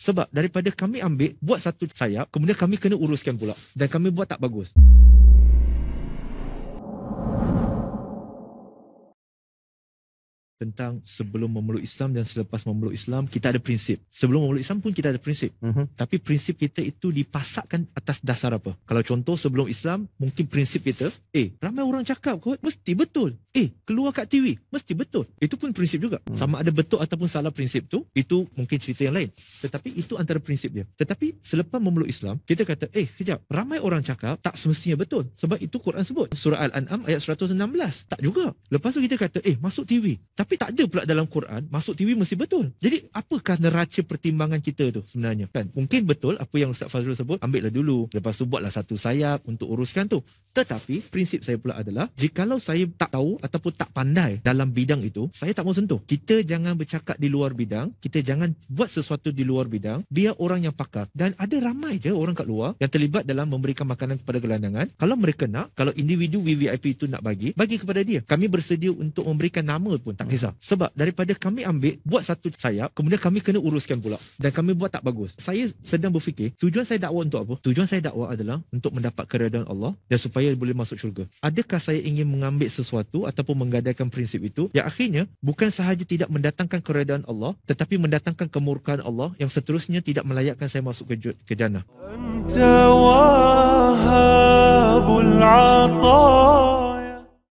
Sebab daripada kami ambil buat satu sayap, kemudian kami kena uruskan pula dan kami buat tak bagus. tentang sebelum memeluk Islam dan selepas memeluk Islam kita ada prinsip. Sebelum memeluk Islam pun kita ada prinsip. Mm-hmm. Tapi prinsip kita itu dipasakkan atas dasar apa? Kalau contoh sebelum Islam mungkin prinsip kita, eh ramai orang cakap kot mesti betul. Eh, keluar kat TV mesti betul. Itu pun prinsip juga. Hmm. Sama ada betul ataupun salah prinsip tu, itu mungkin cerita yang lain. Tetapi itu antara prinsip dia. Tetapi selepas memeluk Islam, kita kata, "Eh, kejap, ramai orang cakap tak semestinya betul." Sebab itu Quran sebut surah Al-An'am ayat 116. Tak juga. Lepas tu kita kata, "Eh, masuk TV." Tapi tak ada pula dalam Quran masuk TV mesti betul. Jadi, apakah neraca pertimbangan kita tu sebenarnya? Kan mungkin betul apa yang Ustaz Fazrul sebut, ambillah dulu. Lepas tu buatlah satu sayap untuk uruskan tu. Tetapi prinsip saya pula adalah, jikalau saya tak tahu ataupun tak pandai dalam bidang itu, saya tak mau sentuh. Kita jangan bercakap di luar bidang, kita jangan buat sesuatu di luar bidang, biar orang yang pakar. Dan ada ramai je orang kat luar yang terlibat dalam memberikan makanan kepada gelandangan. Kalau mereka nak, kalau individu VVIP itu nak bagi, bagi kepada dia. Kami bersedia untuk memberikan nama pun, tak kisah. Sebab daripada kami ambil, buat satu sayap, kemudian kami kena uruskan pula. Dan kami buat tak bagus. Saya sedang berfikir, tujuan saya dakwa untuk apa? Tujuan saya dakwa adalah untuk mendapat keredaan Allah dan supaya boleh masuk syurga. Adakah saya ingin mengambil sesuatu ataupun menggadaikan prinsip itu yang akhirnya bukan sahaja tidak mendatangkan keredaan Allah tetapi mendatangkan kemurkaan Allah yang seterusnya tidak melayakkan saya masuk ke, ke jannah.